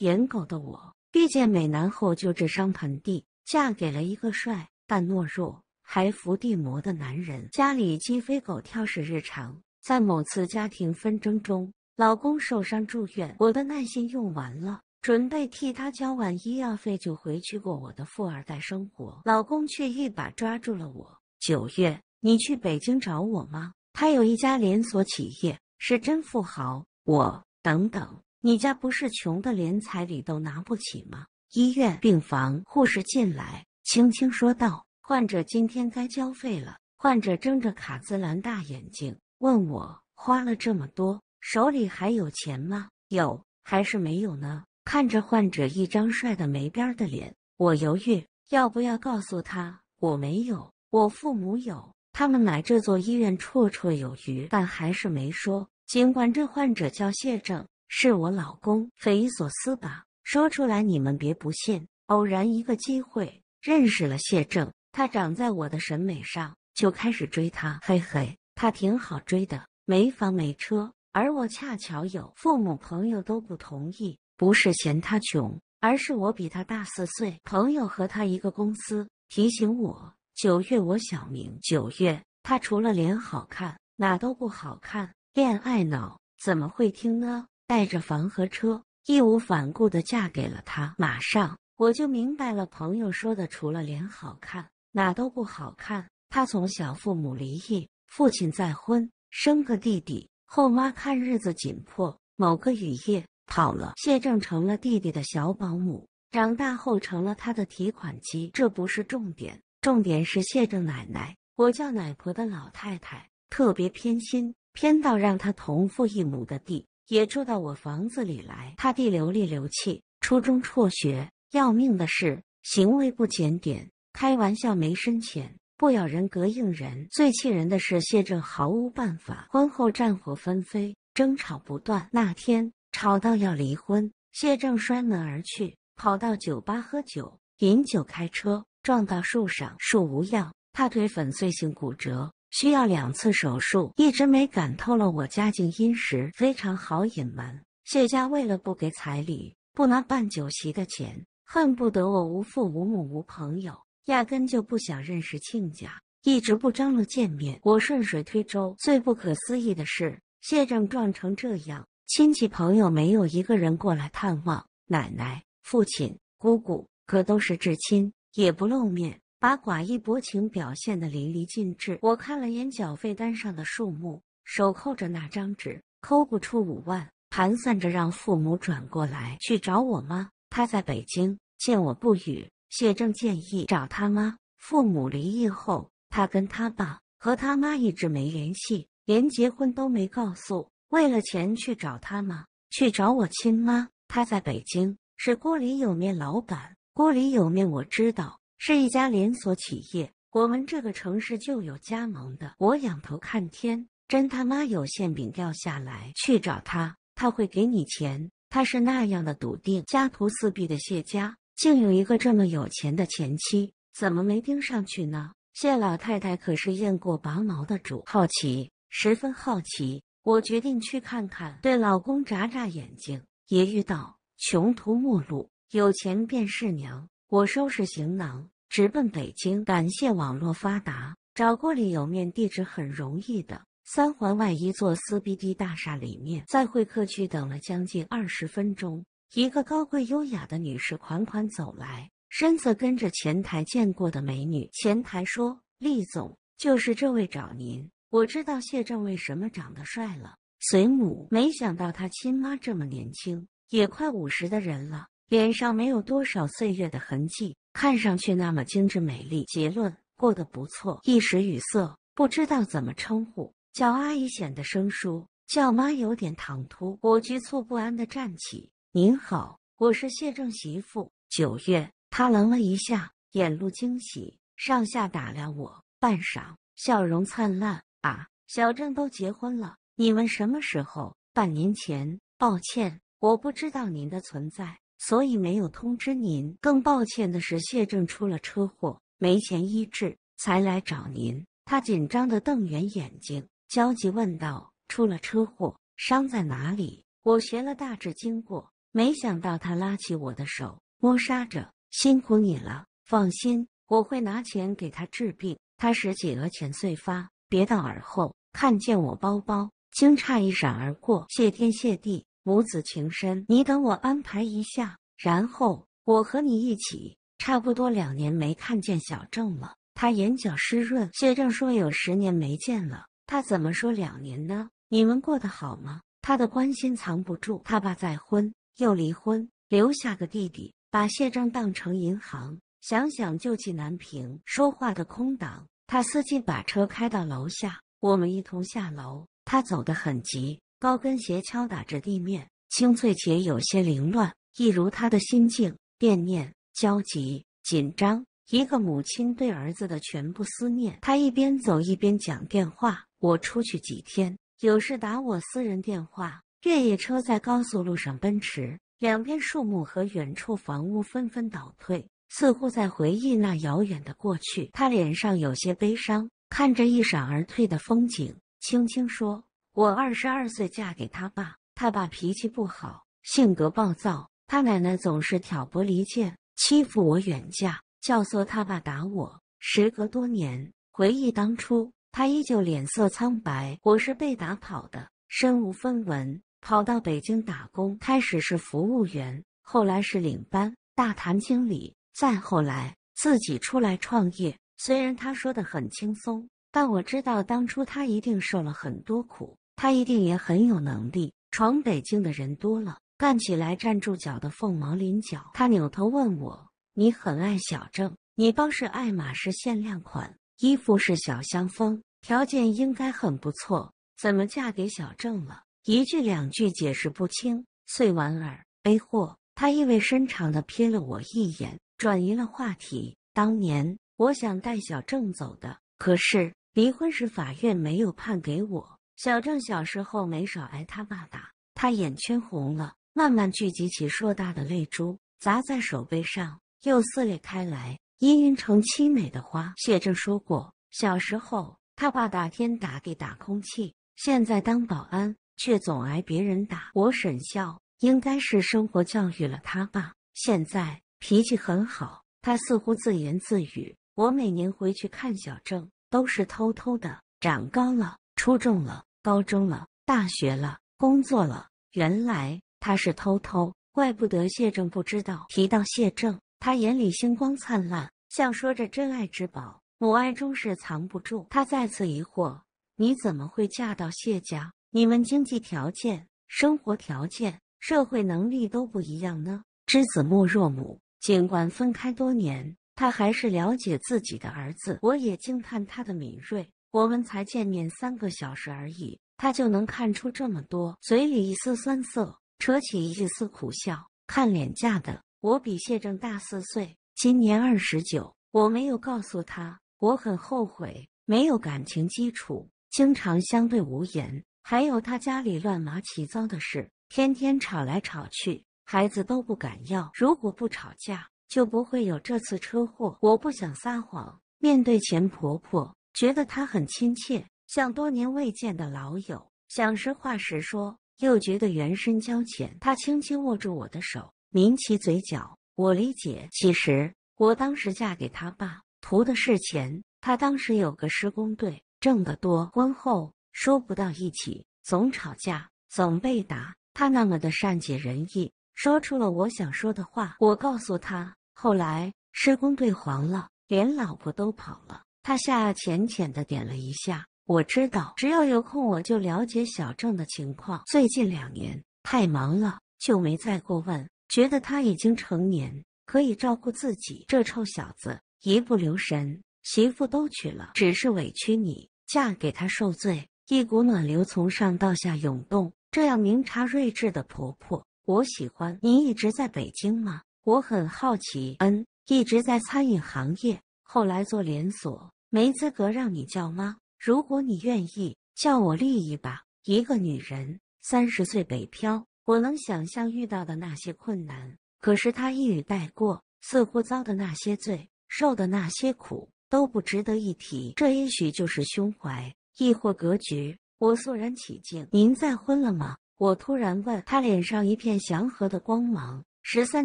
颜狗的我，遇见美男后就智商盆地，嫁给了一个帅但懦弱还伏地魔的男人，家里鸡飞狗跳是日常。在某次家庭纷争中，老公受伤住院，我的耐心用完了，准备替他交完医药费就回去过我的富二代生活，老公却一把抓住了我。九月，你去北京找我吗？他有一家连锁企业，是真富豪。我等等。你家不是穷的连彩礼都拿不起吗？医院病房，护士进来，轻轻说道：“患者今天该交费了。”患者睁着卡姿兰大眼睛问我：“花了这么多，手里还有钱吗？有还是没有呢？”看着患者一张帅的没边儿的脸，我犹豫要不要告诉他我没有，我父母有，他们买这座医院绰绰有余，但还是没说。尽管这患者叫谢正。是我老公，匪夷所思吧？说出来你们别不信。偶然一个机会认识了谢正，他长在我的审美上，就开始追他。嘿嘿，他挺好追的，没房没车，而我恰巧有。父母朋友都不同意，不是嫌他穷，而是我比他大四岁。朋友和他一个公司，提醒我九月我小名九月。他除了脸好看，哪都不好看。恋爱脑怎么会听呢？带着房和车，义无反顾的嫁给了他。马上我就明白了，朋友说的，除了脸好看，哪都不好看。他从小父母离异，父亲再婚，生个弟弟，后妈看日子紧迫，某个雨夜跑了，谢正成了弟弟的小保姆。长大后成了他的提款机。这不是重点，重点是谢正奶奶，我叫奶婆的老太太，特别偏心，偏到让他同父异母的弟。也住到我房子里来。他弟流里流气，初中辍学，要命的是行为不检点，开玩笑没深浅，不咬人膈硬人。最气人的是谢正毫无办法，婚后战火纷飞，争吵不断。那天吵到要离婚，谢正摔门而去，跑到酒吧喝酒，饮酒开车撞到树上，树无恙，他腿粉碎性骨折。需要两次手术，一直没敢透露。我家境殷实，非常好隐瞒。谢家为了不给彩礼，不拿办酒席的钱，恨不得我无父无母无朋友，压根就不想认识亲家，一直不张罗见面。我顺水推舟。最不可思议的是，谢正撞成这样，亲戚朋友没有一个人过来探望奶奶、父亲、姑姑，可都是至亲，也不露面。把寡义薄情表现的淋漓尽致。我看了眼缴费单上的数目，手扣着那张纸，抠不出五万，盘算着让父母转过来去找我妈。她在北京。见我不语，谢正建议找他妈。父母离异后，他跟他爸和他妈一直没联系，连结婚都没告诉。为了钱去找他妈，去找我亲妈。她在北京，是锅里有面老板。锅里有面，我知道。是一家连锁企业，我们这个城市就有加盟的。我仰头看天，真他妈有馅饼掉下来！去找他，他会给你钱。他是那样的笃定。家徒四壁的谢家，竟有一个这么有钱的前妻，怎么没盯上去呢？谢老太太可是验过拔毛的主，好奇，十分好奇。我决定去看看，对老公眨眨眼睛。也遇到穷途末路，有钱便是娘。我收拾行囊，直奔北京。感谢网络发达，找过里有面地址很容易的。三环外一座 c B D 大厦里面，在会客区等了将近二十分钟，一个高贵优雅的女士款款走来，身子跟着前台见过的美女。前台说：“厉总，就是这位找您。”我知道谢正为什么长得帅了，随母。没想到他亲妈这么年轻，也快五十的人了。脸上没有多少岁月的痕迹，看上去那么精致美丽。结论过得不错。一时语塞，不知道怎么称呼，叫阿姨显得生疏，叫妈有点唐突。我局促不安的站起。您好，我是谢正媳妇。九月，他愣了一下，眼露惊喜，上下打量我，半晌，笑容灿烂。啊，小郑都结婚了，你们什么时候？半年前。抱歉，我不知道您的存在。所以没有通知您。更抱歉的是，谢正出了车祸，没钱医治，才来找您。他紧张的瞪圆眼睛，焦急问道：“出了车祸，伤在哪里？”我学了大致经过，没想到他拉起我的手，摸杀着：“辛苦你了，放心，我会拿钱给他治病。”他拾起额钱碎发，别到耳后，看见我包包，惊诧一闪而过，谢天谢地。母子情深，你等我安排一下，然后我和你一起。差不多两年没看见小郑了，他眼角湿润。谢正说有十年没见了，他怎么说两年呢？你们过得好吗？他的关心藏不住。他爸再婚又离婚，留下个弟弟，把谢正当成银行，想想就气难平。说话的空档，他司机把车开到楼下，我们一同下楼。他走得很急。高跟鞋敲打着地面，清脆且有些凌乱，一如他的心境：惦念、焦急、紧张，一个母亲对儿子的全部思念。他一边走一边讲电话：“我出去几天，有事打我私人电话。”越野车在高速路上奔驰，两边树木和远处房屋纷纷倒退，似乎在回忆那遥远的过去。他脸上有些悲伤，看着一闪而退的风景，轻轻说。我二十二岁嫁给他爸，他爸脾气不好，性格暴躁，他奶奶总是挑拨离间，欺负我远嫁，教唆他爸打我。时隔多年，回忆当初，他依旧脸色苍白。我是被打跑的，身无分文，跑到北京打工，开始是服务员，后来是领班，大堂经理，再后来自己出来创业。虽然他说的很轻松，但我知道当初他一定受了很多苦。他一定也很有能力，闯北京的人多了，干起来站住脚的凤毛麟角。他扭头问我：“你很爱小郑，你包是爱马仕限量款，衣服是小香风，条件应该很不错，怎么嫁给小郑了？”一句两句解释不清，碎莞儿 a 货。他意味深长地瞥了我一眼，转移了话题。当年我想带小郑走的，可是离婚时法院没有判给我。小郑小时候没少挨他爸打，他眼圈红了，慢慢聚集起硕大的泪珠，砸在手背上，又撕裂开来，氤氲成凄美的花。谢正说过，小时候他爸打天打地打空气，现在当保安却总挨别人打。我沈笑，应该是生活教育了他吧？现在脾气很好。他似乎自言自语。我每年回去看小郑，都是偷偷的，长高了，出众了。高中了，大学了，工作了。原来他是偷偷，怪不得谢正不知道。提到谢正，他眼里星光灿烂，像说着珍爱之宝。母爱终是藏不住。他再次疑惑：你怎么会嫁到谢家？你们经济条件、生活条件、社会能力都不一样呢？知子莫若母。尽管分开多年，他还是了解自己的儿子。我也惊叹他的敏锐。我们才见面三个小时而已，他就能看出这么多。嘴里一丝酸涩，扯起一丝苦笑。看脸嫁的，我比谢正大四岁，今年二十九。我没有告诉他，我很后悔，没有感情基础，经常相对无言。还有他家里乱麻齐糟的事，天天吵来吵去，孩子都不敢要。如果不吵架，就不会有这次车祸。我不想撒谎。面对钱婆婆。觉得他很亲切，像多年未见的老友。想实话实说，又觉得缘深交浅。他轻轻握住我的手，抿起嘴角。我理解，其实我当时嫁给他爸，图的是钱。他当时有个施工队，挣得多。婚后说不到一起，总吵架，总被打。他那么的善解人意，说出了我想说的话。我告诉他，后来施工队黄了，连老婆都跑了。他下浅浅的点了一下，我知道，只要有空我就了解小郑的情况。最近两年太忙了，就没再过问，觉得他已经成年，可以照顾自己。这臭小子一不留神，媳妇都娶了，只是委屈你嫁给他受罪。一股暖流从上到下涌动，这样明察睿智的婆婆，我喜欢。你一直在北京吗？我很好奇。嗯，一直在餐饮行业。后来做连锁，没资格让你叫妈。如果你愿意叫我丽丽吧。一个女人三十岁北漂，我能想象遇到的那些困难。可是她一语带过，似乎遭的那些罪，受的那些苦都不值得一提。这也许就是胸怀，亦或格局。我肃然起敬。您再婚了吗？我突然问她，脸上一片祥和的光芒。十三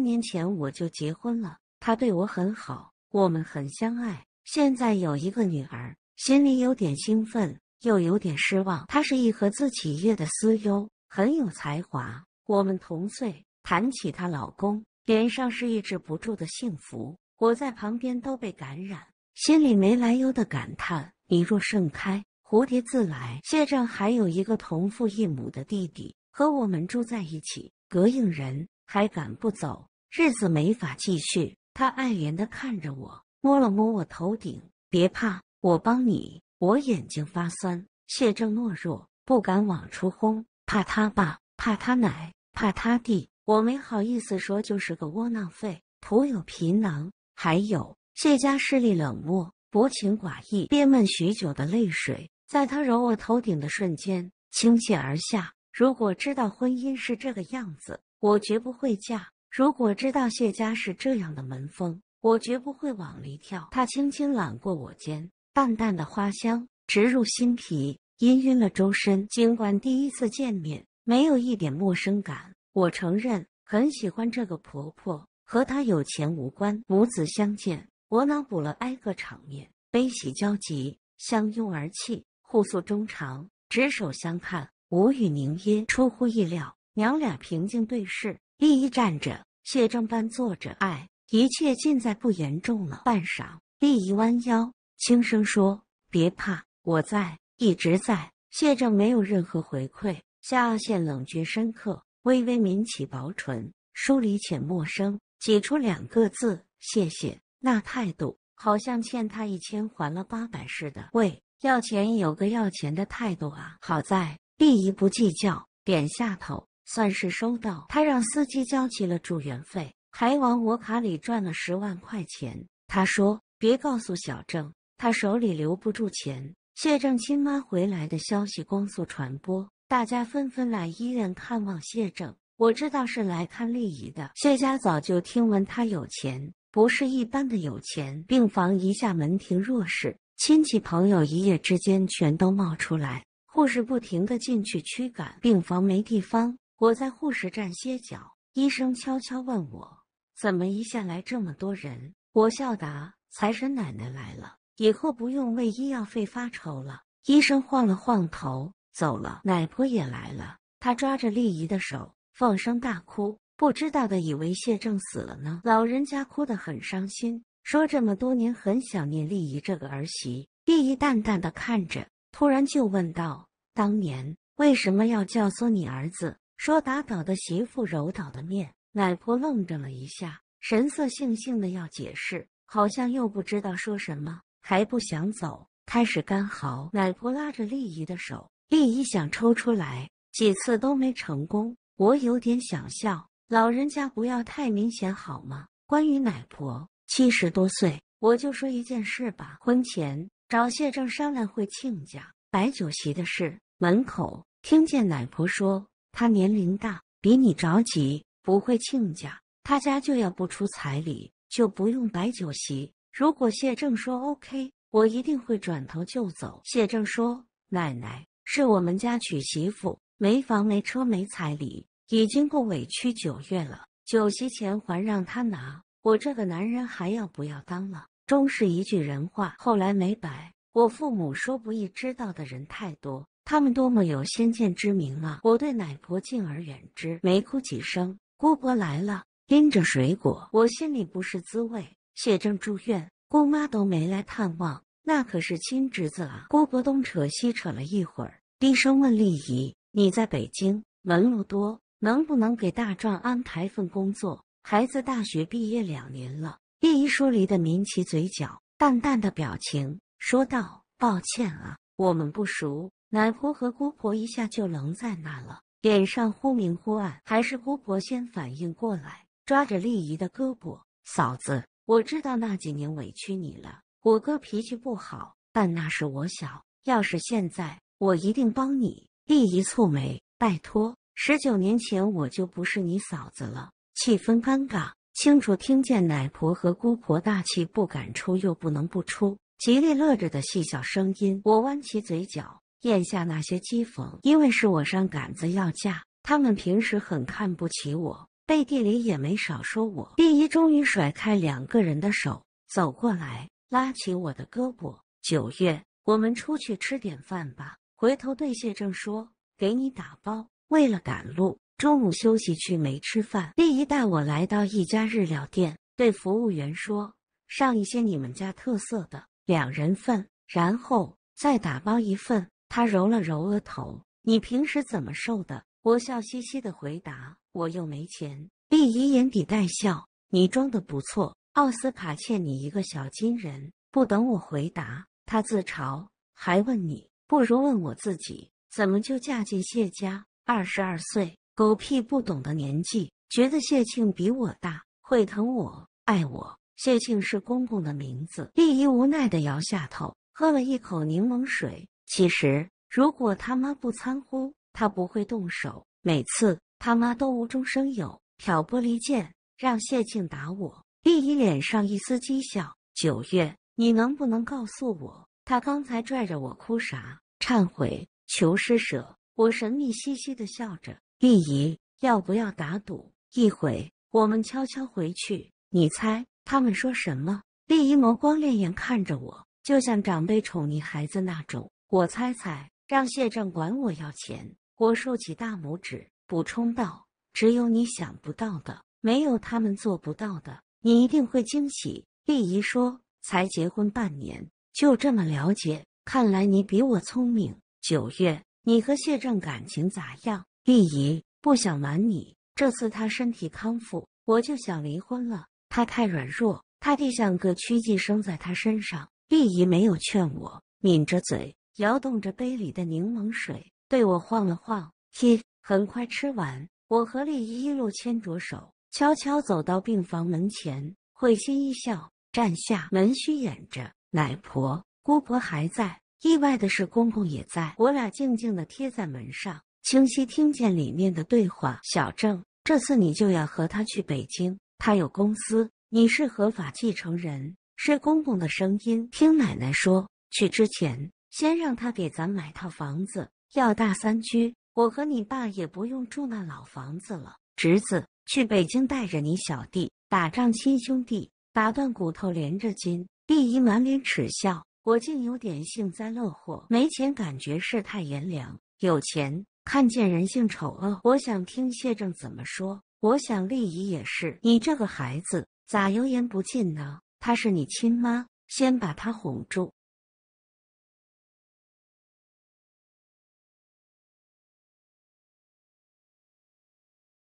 年前我就结婚了，他对我很好。我们很相爱，现在有一个女儿，心里有点兴奋，又有点失望。她是一盒自企业的司优，很有才华。我们同岁，谈起她老公，脸上是抑制不住的幸福。我在旁边都被感染，心里没来由的感叹：你若盛开，蝴蝶自来。谢正还有一个同父异母的弟弟，和我们住在一起，膈应人，还赶不走，日子没法继续。他爱怜的看着我，摸了摸我头顶，别怕，我帮你。我眼睛发酸，谢正懦弱，不敢往出轰，怕他爸，怕他奶，怕他弟。我没好意思说，就是个窝囊废，徒有皮囊。还有，谢家势力冷漠，薄情寡义。憋闷许久的泪水，在他揉我头顶的瞬间倾泻而下。如果知道婚姻是这个样子，我绝不会嫁。如果知道谢家是这样的门风，我绝不会往里跳。他轻轻揽过我肩，淡淡的花香直入心脾，氤氲了周身。尽管第一次见面，没有一点陌生感，我承认很喜欢这个婆婆，和她有钱无关。母子相见，我脑补了挨个场面：悲喜交集，相拥而泣，互诉衷肠，执手相看，无语凝噎。出乎意料，娘俩平静对视，依一站着。谢正半坐着，哎，一切尽在不言中了。半晌，丽仪弯腰，轻声说：“别怕，我在，一直在。”谢正没有任何回馈，下颌线冷峻深刻，微微抿起薄唇，疏离且陌生，挤出两个字：“谢谢。”那态度，好像欠他一千还了八百似的。喂，要钱有个要钱的态度啊！好在丽仪不计较，点下头。算是收到，他让司机交齐了住院费，还往我卡里转了十万块钱。他说：“别告诉小郑，他手里留不住钱。”谢正亲妈回来的消息光速传播，大家纷纷来医院看望谢正。我知道是来看丽姨的。谢家早就听闻他有钱，不是一般的有钱。病房一下门庭若市，亲戚朋友一夜之间全都冒出来，护士不停的进去驱赶，病房没地方。我在护士站歇脚，医生悄悄问我：“怎么一下来这么多人？”我笑答：“财神奶奶来了，以后不用为医药费发愁了。”医生晃了晃头走了。奶婆也来了，她抓着丽姨的手，放声大哭，不知道的以为谢正死了呢。老人家哭得很伤心，说这么多年很想念丽姨这个儿媳。丽姨淡淡的看着，突然就问道：“当年为什么要教唆你儿子？”说打倒的媳妇揉倒的面，奶婆愣怔了一下，神色悻悻的要解释，好像又不知道说什么，还不想走，开始干嚎。奶婆拉着丽姨的手，丽姨想抽出来几次都没成功。我有点想笑，老人家不要太明显好吗？关于奶婆七十多岁，我就说一件事吧。婚前找谢正商量会亲家摆酒席的事，门口听见奶婆说。他年龄大，比你着急，不会亲家，他家就要不出彩礼，就不用摆酒席。如果谢正说 OK，我一定会转头就走。谢正说：“奶奶，是我们家娶媳妇，没房没车没彩礼，已经够委屈九月了，酒席钱还让他拿，我这个男人还要不要当了？”终是一句人话。后来没摆，我父母说不易，知道的人太多。他们多么有先见之明啊！我对奶婆敬而远之，没哭几声。姑婆来了，拎着水果，我心里不是滋味。谢正住院，姑妈都没来探望，那可是亲侄子啊！姑婆东扯西扯了一会儿，低声问丽姨：“你在北京门路多，能不能给大壮安排份工作？孩子大学毕业两年了。”丽姨说离的抿起嘴角，淡淡的表情说道：“抱歉啊，我们不熟。”奶婆和姑婆一下就愣在那了，脸上忽明忽暗。还是姑婆先反应过来，抓着丽姨的胳膊：“嫂子，我知道那几年委屈你了。我哥脾气不好，但那是我小。要是现在，我一定帮你。”丽姨蹙眉：“拜托，十九年前我就不是你嫂子了。”气氛尴尬，清楚听见奶婆和姑婆大气不敢出，又不能不出，极力乐着的细小声音。我弯起嘴角。咽下那些讥讽，因为是我上杆子要嫁，他们平时很看不起我，背地里也没少说我。丽姨终于甩开两个人的手，走过来拉起我的胳膊：“九月，我们出去吃点饭吧。”回头对谢正说：“给你打包。”为了赶路，中午休息去没吃饭。丽姨带我来到一家日料店，对服务员说：“上一些你们家特色的，两人份，然后再打包一份。”他揉了揉额头，你平时怎么瘦的？我笑嘻嘻的回答：“我又没钱。”丽姨眼底带笑：“你装的不错。”奥斯卡欠你一个小金人。不等我回答，他自嘲，还问你：“不如问我自己，怎么就嫁进谢家？二十二岁，狗屁不懂的年纪，觉得谢庆比我大，会疼我，爱我。”谢庆是公公的名字。丽姨无奈地摇下头，喝了一口柠檬水。其实，如果他妈不掺乎，他不会动手。每次他妈都无中生有，挑拨离间，让谢庆打我。丽姨脸上一丝讥笑。九月，你能不能告诉我，他刚才拽着我哭啥？忏悔，求施舍。我神秘兮兮的笑着。丽姨，要不要打赌？一会我们悄悄回去，你猜他们说什么？丽姨眸光潋滟看着我，就像长辈宠溺孩子那种。我猜猜，让谢正管我要钱，我竖起大拇指，补充道：“只有你想不到的，没有他们做不到的，你一定会惊喜。”丽姨说：“才结婚半年，就这么了解，看来你比我聪明。”九月，你和谢正感情咋样？丽姨不想瞒你，这次他身体康复，我就想离婚了。他太软弱，他弟像个屈寄生在他身上。丽姨没有劝我，抿着嘴。摇动着杯里的柠檬水，对我晃了晃。嘿，很快吃完。我和丽姨一路牵着手，悄悄走到病房门前，会心一笑，站下门虚掩着。奶婆、姑婆还在。意外的是，公公也在。我俩静静的贴在门上，清晰听见里面的对话：“小郑，这次你就要和他去北京，他有公司，你是合法继承人。”是公公的声音。听奶奶说，去之前。先让他给咱买套房子，要大三居。我和你爸也不用住那老房子了。侄子，去北京带着你小弟，打仗亲兄弟，打断骨头连着筋。丽姨满脸耻笑，我竟有点幸灾乐祸。没钱感觉世态炎凉，有钱看见人性丑恶。我想听谢正怎么说，我想丽姨也是。你这个孩子咋油盐不进呢？她是你亲妈，先把她哄住。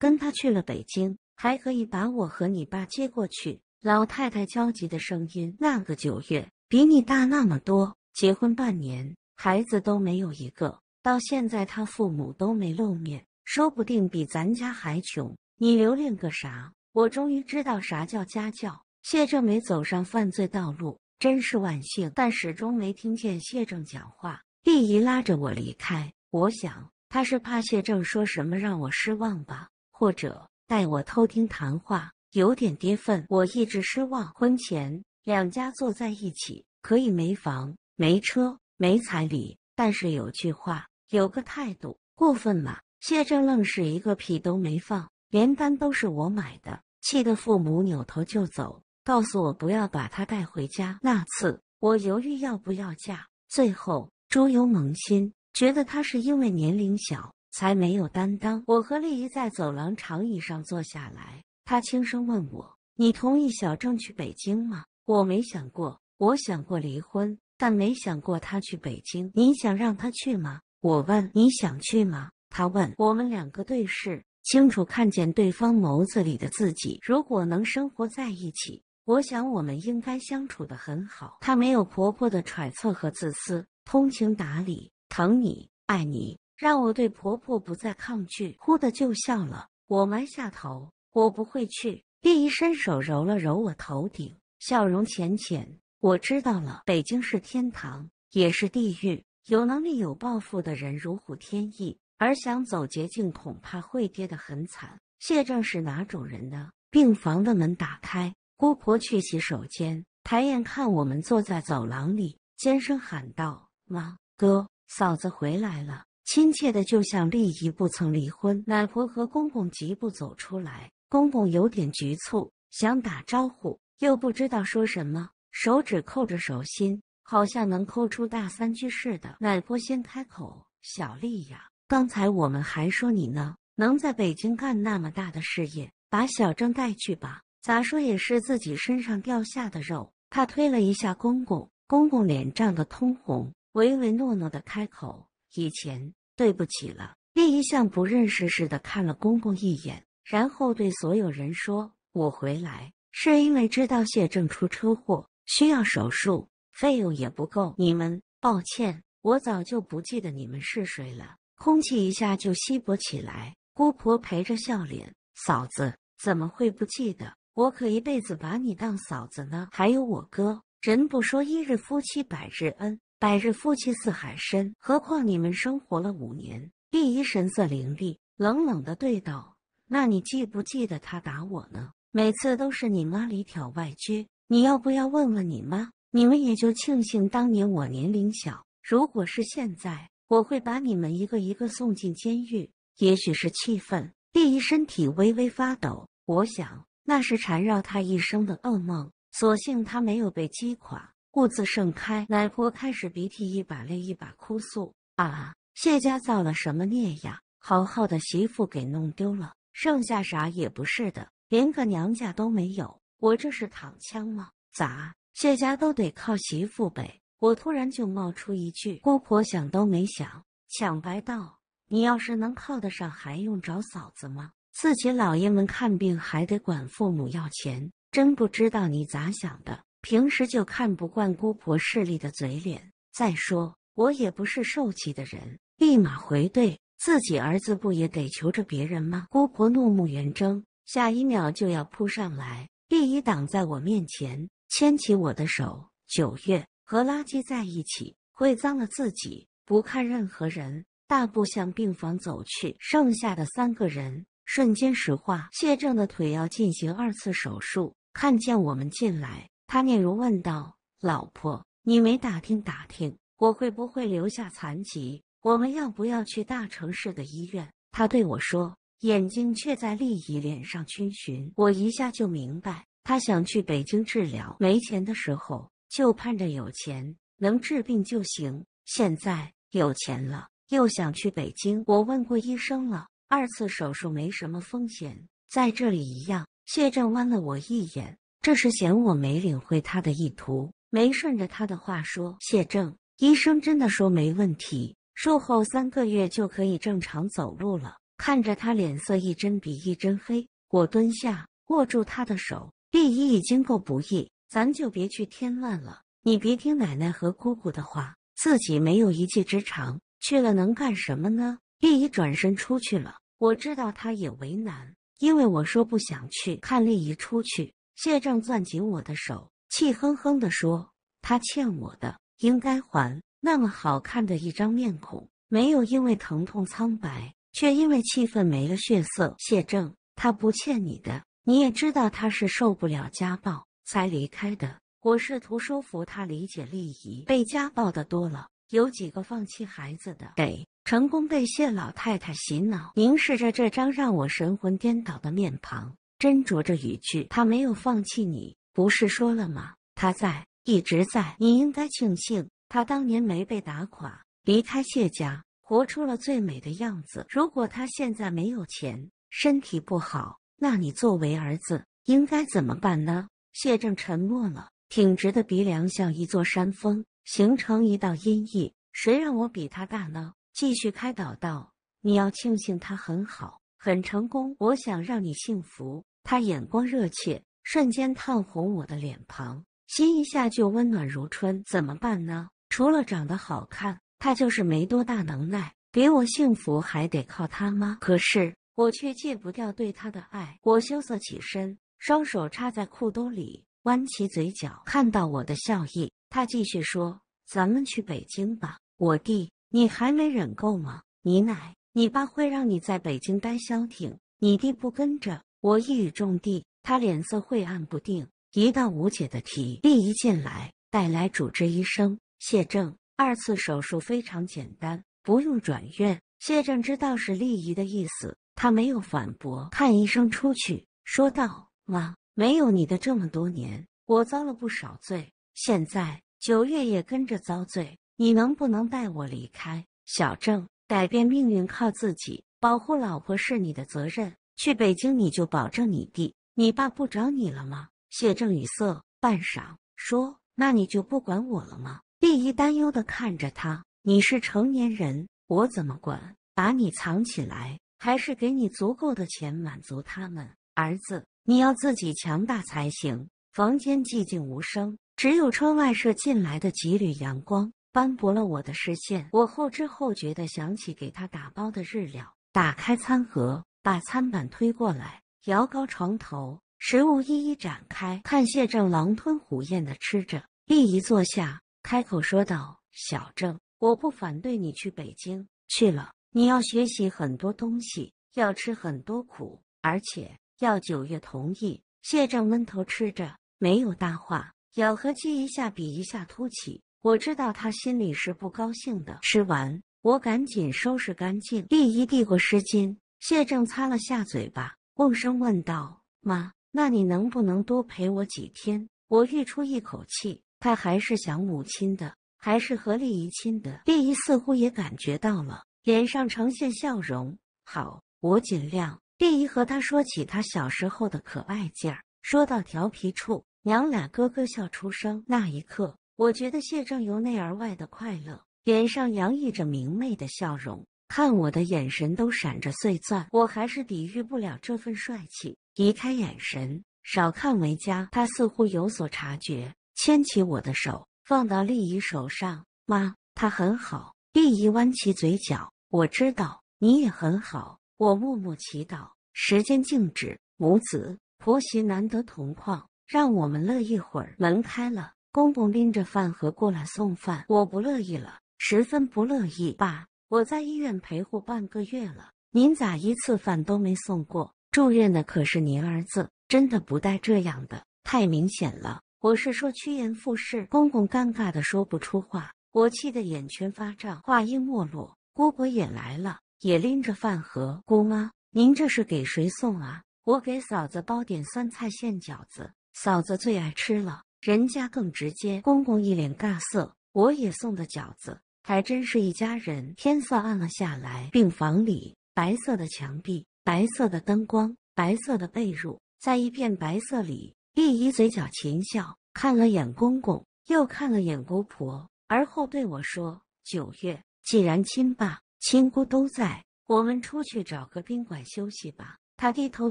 跟他去了北京，还可以把我和你爸接过去。老太太焦急的声音。那个九月，比你大那么多，结婚半年，孩子都没有一个，到现在他父母都没露面，说不定比咱家还穷。你留恋个啥？我终于知道啥叫家教。谢正没走上犯罪道路，真是万幸。但始终没听见谢正讲话。丽姨拉着我离开。我想，她是怕谢正说什么让我失望吧。或者带我偷听谈话，有点跌份。我一直失望。婚前两家坐在一起，可以没房、没车、没彩礼，但是有句话，有个态度，过分吗？谢正愣是一个屁都没放，连单都是我买的，气得父母扭头就走，告诉我不要把他带回家。那次我犹豫要不要嫁，最后猪油蒙心，觉得他是因为年龄小。才没有担当。我和丽姨在走廊长椅上坐下来，她轻声问我：“你同意小郑去北京吗？”我没想过，我想过离婚，但没想过他去北京。你想让他去吗？我问。你想去吗？她问。我们两个对视，清楚看见对方眸子里的自己。如果能生活在一起，我想我们应该相处的很好。她没有婆婆的揣测和自私，通情达理，疼你，爱你。让我对婆婆不再抗拒，忽的就笑了。我埋下头，我不会去。便一伸手揉了揉我头顶，笑容浅浅。我知道了，北京是天堂，也是地狱。有能力、有抱负的人如虎添翼，而想走捷径，恐怕会跌得很惨。谢正是哪种人呢？病房的门打开，姑婆去洗手间，抬眼看我们坐在走廊里，尖声喊道：“妈，哥，嫂子回来了。”亲切的，就像丽姨不曾离婚。奶婆和公公急步走出来，公公有点局促，想打招呼又不知道说什么，手指扣着手心，好像能抠出大三居似的。奶婆先开口：“小丽呀，刚才我们还说你呢，能在北京干那么大的事业，把小郑带去吧，咋说也是自己身上掉下的肉。”她推了一下公公，公公脸涨得通红，唯唯诺诺的开口：“以前。”对不起了，另一向不认识似的看了公公一眼，然后对所有人说：“我回来是因为知道谢正出车祸，需要手术，费用也不够。你们抱歉，我早就不记得你们是谁了。”空气一下就稀薄起来。姑婆陪着笑脸：“嫂子怎么会不记得？我可一辈子把你当嫂子呢。还有我哥，人不说一日夫妻百日恩。”百日夫妻似海深，何况你们生活了五年。丽姨神色凌厉，冷冷的对道：“那你记不记得他打我呢？每次都是你妈里挑外撅，你要不要问问你妈？你们也就庆幸当年我年龄小，如果是现在，我会把你们一个一个送进监狱。”也许是气愤，丽姨身体微微发抖。我想，那是缠绕她一生的噩梦。所幸她没有被击垮。兀自盛开，奶婆开始鼻涕一把泪一把哭诉：“啊，谢家造了什么孽呀？好好的媳妇给弄丢了，剩下啥也不是的，连个娘家都没有。我这是躺枪吗？咋？谢家都得靠媳妇呗。”我突然就冒出一句：“姑婆想都没想，抢白道：‘你要是能靠得上，还用找嫂子吗？自己老爷们看病还得管父母要钱，真不知道你咋想的。’”平时就看不惯姑婆势利的嘴脸，再说我也不是受气的人。立马回怼，自己儿子不也得求着别人吗？姑婆怒目圆睁，下一秒就要扑上来，立一挡在我面前，牵起我的手。九月和垃圾在一起，会脏了自己。不看任何人，大步向病房走去。剩下的三个人瞬间石化。谢正的腿要进行二次手术，看见我们进来。他嗫嚅问道：“老婆，你没打听打听，我会不会留下残疾？我们要不要去大城市的医院？”他对我说，眼睛却在丽姨脸上逡巡。我一下就明白，他想去北京治疗。没钱的时候就盼着有钱能治病就行，现在有钱了又想去北京。我问过医生了，二次手术没什么风险，在这里一样。谢正弯了我一眼。这是嫌我没领会他的意图，没顺着他的话说。谢正医生真的说没问题，术后三个月就可以正常走路了。看着他脸色一针比一针黑，我蹲下握住他的手。丽姨已经够不易，咱就别去添乱了。你别听奶奶和姑姑的话，自己没有一技之长，去了能干什么呢？丽姨转身出去了。我知道她也为难，因为我说不想去看丽姨出去。谢正攥紧我的手，气哼哼的说：“他欠我的，应该还。”那么好看的一张面孔，没有因为疼痛苍白，却因为气愤没了血色。谢正，他不欠你的，你也知道他是受不了家暴才离开的。我试图说服他理解，丽姨被家暴的多了，有几个放弃孩子的，得成功被谢老太太洗脑。凝视着这张让我神魂颠倒的面庞。斟酌着语句，他没有放弃你，不是说了吗？他在，一直在。你应该庆幸他当年没被打垮，离开谢家，活出了最美的样子。如果他现在没有钱，身体不好，那你作为儿子应该怎么办呢？谢正沉默了，挺直的鼻梁像一座山峰，形成一道阴翳。谁让我比他大呢？继续开导道：“你要庆幸他很好，很成功。我想让你幸福。”他眼光热切，瞬间烫红我的脸庞，心一下就温暖如春。怎么办呢？除了长得好看，他就是没多大能耐。给我幸福还得靠他吗？可是我却戒不掉对他的爱。我羞涩起身，双手插在裤兜里，弯起嘴角。看到我的笑意，他继续说：“咱们去北京吧。我弟，你还没忍够吗？你奶、你爸会让你在北京待消停，你弟不跟着。”我一语中的，他脸色晦暗不定。一道无解的题。丽姨进来，带来主治医生谢正。二次手术非常简单，不用转院。谢正知道是丽姨的意思，他没有反驳，看医生出去，说道：“妈，没有你的这么多年，我遭了不少罪。现在九月也跟着遭罪，你能不能带我离开？小郑，改变命运靠自己，保护老婆是你的责任。”去北京，你就保证你弟、你爸不找你了吗？谢正语色半晌说：“那你就不管我了吗？”第一担忧的看着他：“你是成年人，我怎么管？把你藏起来，还是给你足够的钱满足他们？儿子，你要自己强大才行。”房间寂静无声，只有窗外射进来的几缕阳光斑驳了我的视线。我后知后觉地想起给他打包的日料，打开餐盒。把餐板推过来，摇高床头，食物一一展开，看谢正狼吞虎咽的吃着。立一坐下，开口说道：“小郑，我不反对你去北京，去了你要学习很多东西，要吃很多苦，而且要九月同意。”谢正闷头吃着，没有搭话，咬合肌一下比一下凸起。我知道他心里是不高兴的。吃完，我赶紧收拾干净，立一递过湿巾。谢正擦了下嘴巴，瓮声问道：“妈，那你能不能多陪我几天？”我吁出一口气，他还是想母亲的，还是和丽姨亲的。丽姨似乎也感觉到了，脸上呈现笑容。好，我尽量。丽姨和他说起他小时候的可爱劲儿，说到调皮处，娘俩咯咯笑出声。那一刻，我觉得谢正由内而外的快乐，脸上洋溢着明媚的笑容。看我的眼神都闪着碎钻，我还是抵御不了这份帅气。移开眼神，少看为佳。他似乎有所察觉，牵起我的手，放到丽姨手上。妈，他很好。丽姨弯起嘴角，我知道你也很好。我默默祈祷，时间静止。母子、婆媳难得同框，让我们乐一会儿。门开了，公公拎着饭盒过来送饭，我不乐意了，十分不乐意。爸。我在医院陪护半个月了，您咋一次饭都没送过？住院的可是您儿子，真的不带这样的，太明显了。我是说趋炎附势。公公尴尬的说不出话，我气的眼圈发胀。话音没落，姑婆也来了，也拎着饭盒。姑妈，您这是给谁送啊？我给嫂子包点酸菜馅饺子，嫂子最爱吃了。人家更直接。公公一脸尬色。我也送的饺子。还真是一家人。天色暗了下来，病房里白色的墙壁、白色的灯光、白色的被褥，在一片白色里，丽姨嘴角噙笑，看了眼公公，又看了眼姑婆，而后对我说：“九月，既然亲爸、亲姑都在，我们出去找个宾馆休息吧。”她低头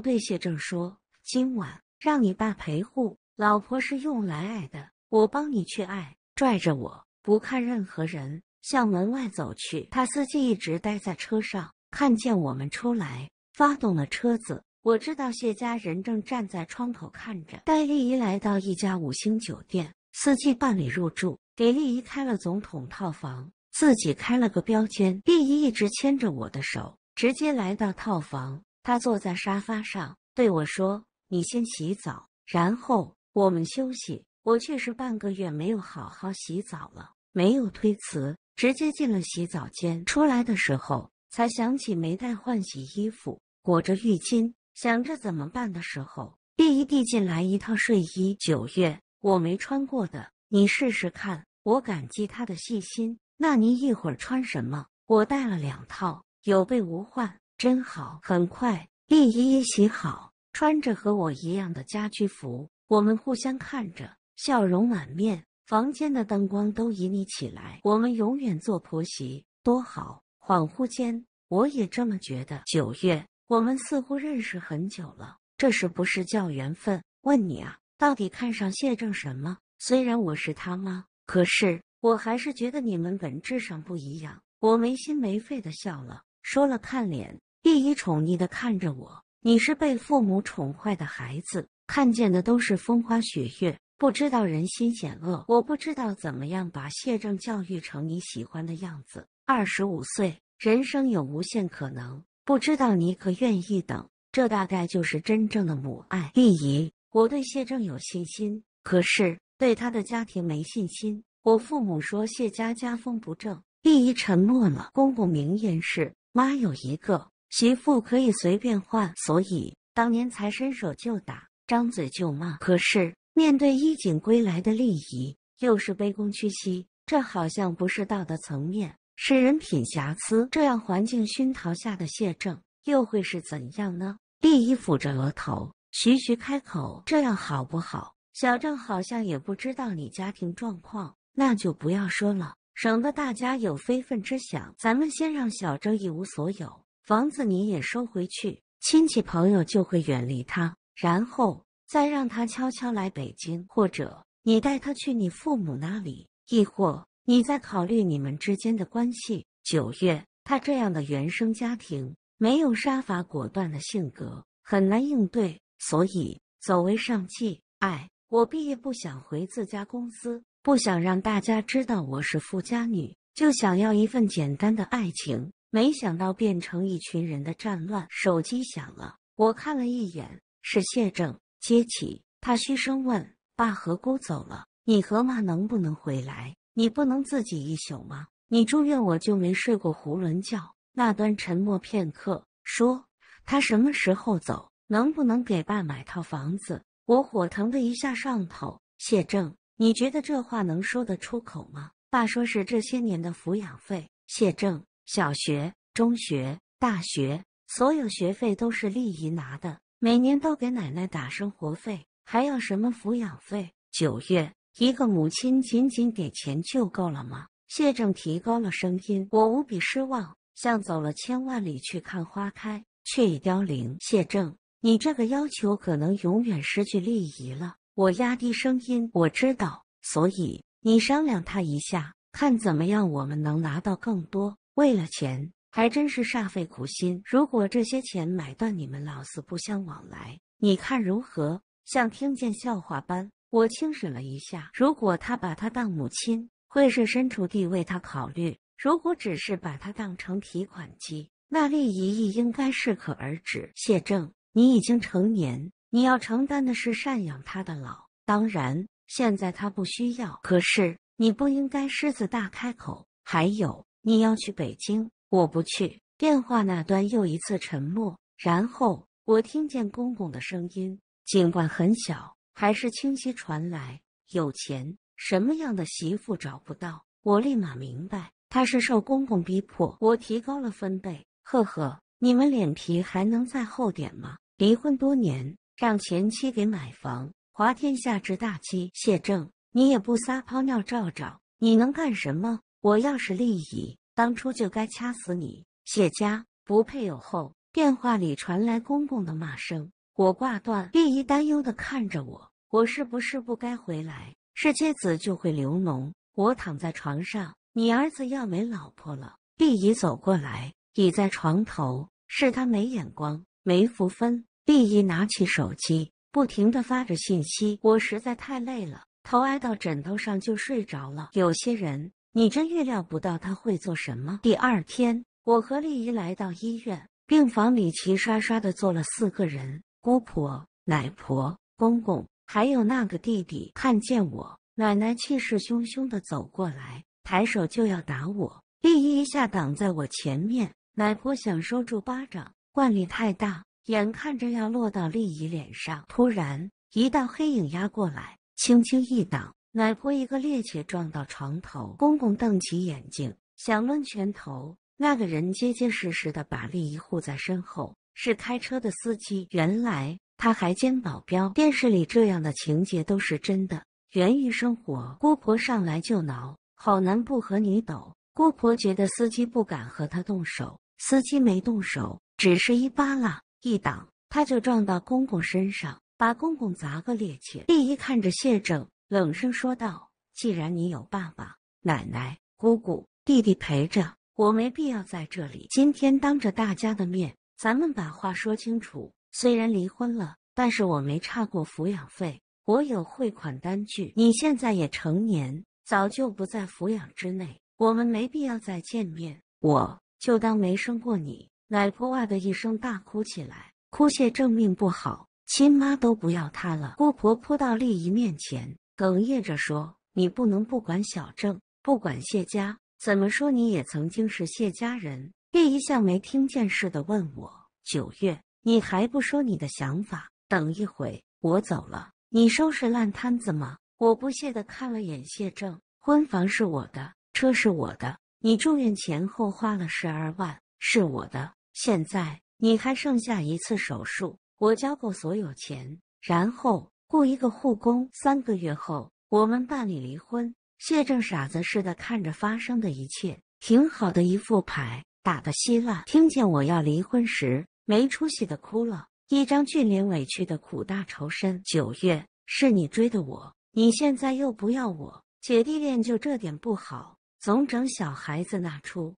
对谢正说：“今晚让你爸陪护，老婆是用来爱的，我帮你去爱，拽着我，不看任何人。”向门外走去，他司机一直待在车上，看见我们出来，发动了车子。我知道谢家人正站在窗口看着。带丽姨来到一家五星酒店，司机办理入住，给丽姨开了总统套房，自己开了个标间。丽姨一直牵着我的手，直接来到套房。她坐在沙发上对我说：“你先洗澡，然后我们休息。”我确实半个月没有好好洗澡了，没有推辞。直接进了洗澡间，出来的时候才想起没带换洗衣服，裹着浴巾，想着怎么办的时候，丽姨递进来一套睡衣。九月，我没穿过的，你试试看。我感激他的细心。那您一会儿穿什么？我带了两套，有备无患，真好。很快，丽姨洗好，穿着和我一样的家居服，我们互相看着，笑容满面。房间的灯光都旖旎起来，我们永远做婆媳多好。恍惚间，我也这么觉得。九月，我们似乎认识很久了，这是不是叫缘分？问你啊，到底看上谢正什么？虽然我是他妈，可是我还是觉得你们本质上不一样。我没心没肺的笑了，说了看脸。一一宠溺的看着我，你是被父母宠坏的孩子，看见的都是风花雪月。不知道人心险恶，我不知道怎么样把谢正教育成你喜欢的样子。二十五岁，人生有无限可能。不知道你可愿意等？这大概就是真正的母爱。立姨，我对谢正有信心，可是对他的家庭没信心。我父母说谢家家风不正。丽姨沉默了，公公明言是：妈有一个媳妇可以随便换，所以当年才伸手就打，张嘴就骂。可是。面对衣锦归来的利益，又是卑躬屈膝，这好像不是道德层面，是人品瑕疵。这样环境熏陶下的谢正，又会是怎样呢？利益抚着额头，徐徐开口：“这样好不好？小郑好像也不知道你家庭状况，那就不要说了，省得大家有非分之想。咱们先让小郑一无所有，房子你也收回去，亲戚朋友就会远离他。然后。”再让他悄悄来北京，或者你带他去你父母那里，亦或你在考虑你们之间的关系。九月，他这样的原生家庭没有杀伐果断的性格，很难应对，所以走为上计。爱，我毕业不想回自家公司，不想让大家知道我是富家女，就想要一份简单的爱情。没想到变成一群人的战乱。手机响了，我看了一眼，是谢正。接起，他嘘声问：“爸和姑走了，你和妈能不能回来？你不能自己一宿吗？你住院，我就没睡过囫囵觉。”那端沉默片刻，说：“他什么时候走？能不能给爸买套房子？”我火腾的一下上头，谢正，你觉得这话能说得出口吗？爸说是这些年的抚养费，谢正，小学、中学、大学，所有学费都是丽姨拿的。每年都给奶奶打生活费，还要什么抚养费？九月，一个母亲仅仅给钱就够了吗？谢正提高了声音，我无比失望，像走了千万里去看花开，却已凋零。谢正，你这个要求可能永远失去利益了。我压低声音，我知道，所以你商量他一下，看怎么样，我们能拿到更多。为了钱。还真是煞费苦心。如果这些钱买断你们老死不相往来，你看如何？像听见笑话般，我轻忍了一下。如果他把他当母亲，会设身处地为他考虑；如果只是把他当成提款机，那利益亦应该适可而止。谢正，你已经成年，你要承担的是赡养他的老。当然，现在他不需要，可是你不应该狮子大开口。还有，你要去北京。我不去。电话那端又一次沉默，然后我听见公公的声音，尽管很小，还是清晰传来。有钱，什么样的媳妇找不到？我立马明白，他是受公公逼迫。我提高了分贝，呵呵，你们脸皮还能再厚点吗？离婚多年，让前妻给买房，华天下之大稽。谢正，你也不撒泡尿照照，你能干什么？我要是利益。当初就该掐死你，谢家不配有后。电话里传来公公的骂声，我挂断。碧姨担忧的看着我，我是不是不该回来？是妻子就会流脓。我躺在床上，你儿子要没老婆了。碧姨走过来，倚在床头，是他没眼光，没福分。碧姨拿起手机，不停的发着信息。我实在太累了，头挨到枕头上就睡着了。有些人。你真预料不到他会做什么。第二天，我和丽姨来到医院病房里，齐刷刷的坐了四个人：姑婆、奶婆、公公，还有那个弟弟。看见我，奶奶气势汹汹的走过来，抬手就要打我。丽姨一下挡在我前面，奶婆想收住巴掌，惯力太大，眼看着要落到丽姨脸上，突然一道黑影压过来，轻轻一挡。奶婆一个趔趄撞到床头，公公瞪起眼睛想抡拳头，那个人结结实实的把丽姨护在身后，是开车的司机。原来他还兼保镖。电视里这样的情节都是真的，源于生活。姑婆上来就挠，好男不和女斗。姑婆觉得司机不敢和他动手，司机没动手，只是一扒拉一挡，他就撞到公公身上，把公公砸个趔趄。丽姨看着谢正。冷声说道：“既然你有爸爸、奶奶、姑姑、弟弟陪着，我没必要在这里。今天当着大家的面，咱们把话说清楚。虽然离婚了，但是我没差过抚养费，我有汇款单据。你现在也成年，早就不在抚养之内，我们没必要再见面。我就当没生过你。”奶婆哇的一声大哭起来，哭谢正命不好，亲妈都不要她了。姑婆扑到丽姨面前。哽咽着说：“你不能不管小郑，不管谢家。怎么说你也曾经是谢家人。”叶一向没听见似的问我：“九月，你还不说你的想法？等一会我走了，你收拾烂摊子吗？”我不屑的看了眼谢正，婚房是我的，车是我的，你住院前后花了十二万，是我的。现在你还剩下一次手术，我交够所有钱，然后。雇一个护工，三个月后我们办理离婚。谢正傻子似的看着发生的一切，挺好的一副牌打的稀烂。听见我要离婚时，没出息的哭了，一张俊脸委屈的苦大仇深。九月是你追的我，你现在又不要我，姐弟恋就这点不好，总整小孩子那出。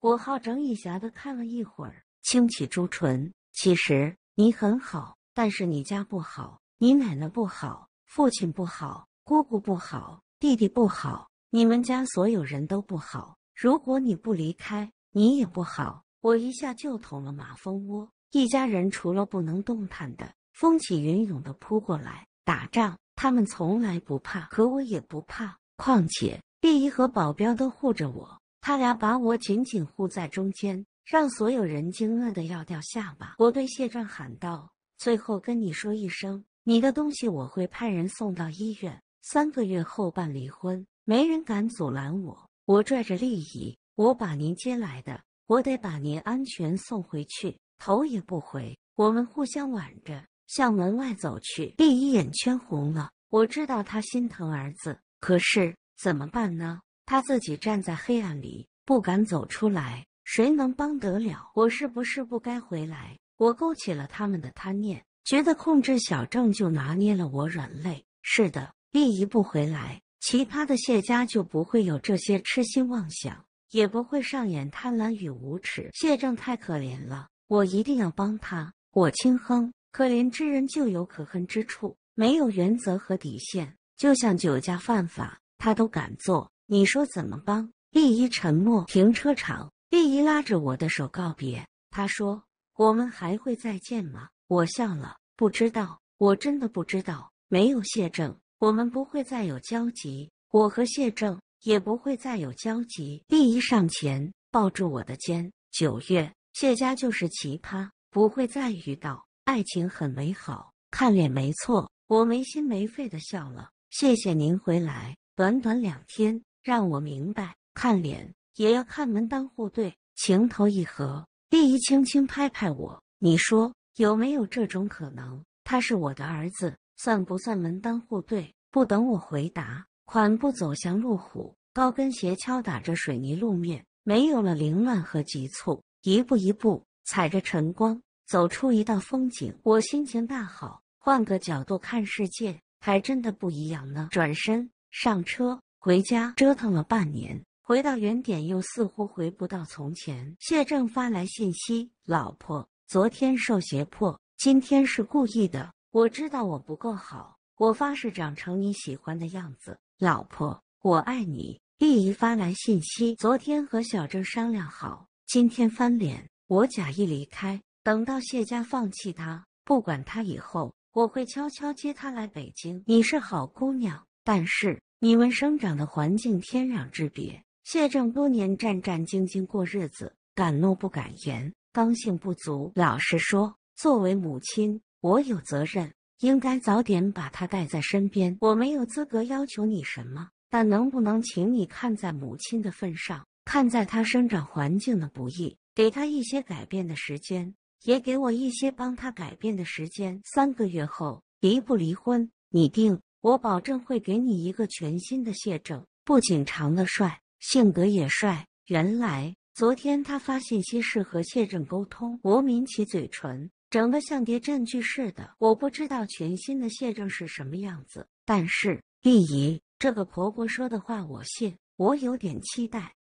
我好整以暇的看了一会儿，轻启朱唇。其实你很好，但是你家不好，你奶奶不好，父亲不好，姑姑不好，弟弟不好，你们家所有人都不好。如果你不离开，你也不好。我一下就捅了马蜂窝，一家人除了不能动弹的，风起云涌的扑过来打仗。他们从来不怕，可我也不怕。况且碧姨和保镖都护着我。他俩把我紧紧护在中间，让所有人惊愕的要掉下巴。我对谢壮喊道：“最后跟你说一声，你的东西我会派人送到医院。三个月后办离婚，没人敢阻拦我。”我拽着丽姨，我把您接来的，我得把您安全送回去，头也不回。我们互相挽着，向门外走去。丽姨眼圈红了，我知道她心疼儿子，可是怎么办呢？他自己站在黑暗里，不敢走出来。谁能帮得了我？是不是不该回来？我勾起了他们的贪念，觉得控制小郑就拿捏了我软肋。是的，另一步回来，其他的谢家就不会有这些痴心妄想，也不会上演贪婪与无耻。谢正太可怜了，我一定要帮他。我轻哼，可怜之人就有可恨之处，没有原则和底线，就像酒驾犯法，他都敢做。你说怎么帮？丽姨沉默。停车场，丽姨拉着我的手告别。她说：“我们还会再见吗？”我笑了，不知道，我真的不知道。没有谢正，我们不会再有交集。我和谢正也不会再有交集。丽姨上前抱住我的肩。九月，谢家就是奇葩，不会再遇到。爱情很美好，看脸没错。我没心没肺的笑了。谢谢您回来，短短两天。让我明白，看脸也要看门当户对、情投意合。丽姨轻轻拍拍我，你说有没有这种可能？他是我的儿子，算不算门当户对？不等我回答，款步走向路虎，高跟鞋敲打着水泥路面，没有了凌乱和急促，一步一步踩着晨光，走出一道风景。我心情大好，换个角度看世界，还真的不一样呢。转身上车。回家折腾了半年，回到原点又似乎回不到从前。谢正发来信息：“老婆，昨天受胁迫，今天是故意的。我知道我不够好，我发誓长成你喜欢的样子。老婆，我爱你。”丽姨发来信息：“昨天和小郑商量好，今天翻脸，我假意离开，等到谢家放弃他，不管他以后，我会悄悄接她来北京。你是好姑娘，但是。”你们生长的环境天壤之别。谢正多年战战兢兢过日子，敢怒不敢言，刚性不足。老实说，作为母亲，我有责任，应该早点把他带在身边。我没有资格要求你什么，但能不能请你看在母亲的份上，看在他生长环境的不易，给他一些改变的时间，也给我一些帮他改变的时间。三个月后，离不离婚你定。我保证会给你一个全新的谢正，不仅长得帅，性格也帅。原来昨天他发信息是和谢正沟通。我抿起嘴唇，整得像叠证据似的。我不知道全新的谢正是什么样子，但是丽姨这个婆婆说的话我信，我有点期待。